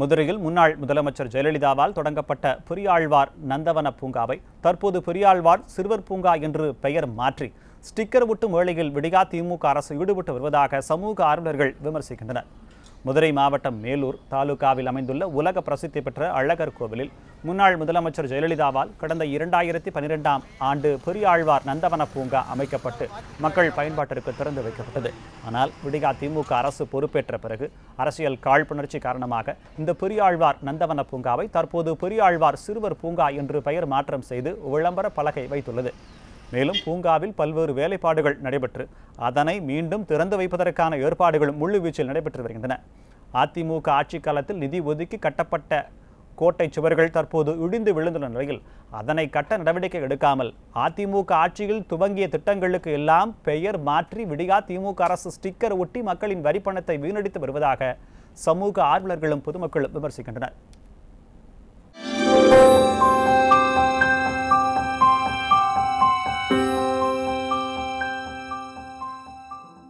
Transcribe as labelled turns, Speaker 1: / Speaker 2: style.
Speaker 1: முதுரையில் முன்னாள் முதலமைச்சர் ஜெயலலிதாவால் தொடங்கப்பட்ட புரியாழ்வார் நந்தவன பூங்காவை தற்போது புரியாழ்வார் சிறுவர் பூங்கா என்று பெயர் மாற்றி ஸ்டிக்கர் ஒட்டும் வேளையில் விடிகா திமுக அரசு ஈடுபட்டு வருவதாக சமூக ஆர்வலர்கள் விமர்சிக்கின்றனர் மதுரை மாவட்டம் மேலூர் தாலுகாவில் அமைந்துள்ள உலக பிரசித்தி பெற்ற அழகர் கோவிலில் முன்னாள் முதலமைச்சர் ஜெயலலிதாவால் கடந்த இரண்டாயிரத்தி பனிரெண்டாம் ஆண்டு பெரியாழ்வார் நந்தவன பூங்கா அமைக்கப்பட்டு மக்கள் பயன்பாட்டிற்கு திறந்து வைக்கப்பட்டது ஆனால் விடிகா திமுக அரசு பொறுப்பேற்ற பிறகு அரசியல் காழ்ப்புணர்ச்சி காரணமாக இந்த பெரியாழ்வார் நந்தவன பூங்காவை தற்போது பெரியாழ்வார் சிறுவர் பூங்கா என்று பெயர் மாற்றம் செய்து விளம்பர பலகை வைத்துள்ளது மேலும் பூங்காவில் பல்வேறு வேலைப்பாடுகள் நடைபெற்று அதனை மீண்டும் திறந்து வைப்பதற்கான ஏற்பாடுகளும் முழுவீச்சில் நடைபெற்று வருகின்றன அதிமுக ஆட்சி காலத்தில் நிதி ஒதுக்கி கட்டப்பட்ட கோட்டை சுவர்கள் தற்போது இடிந்து விழுந்துள்ள நிலையில் அதனை கட்ட நடவடிக்கை எடுக்காமல் அதிமுக ஆட்சியில் துவங்கிய திட்டங்களுக்கு எல்லாம் பெயர் மாற்றி விடியா திமுக அரசு ஸ்டிக்கர் ஒட்டி மக்களின் வரிப்பணத்தை வீணடித்து வருவதாக சமூக ஆர்வலர்களும் பொதுமக்களும் விமர்சிக்கின்றனர்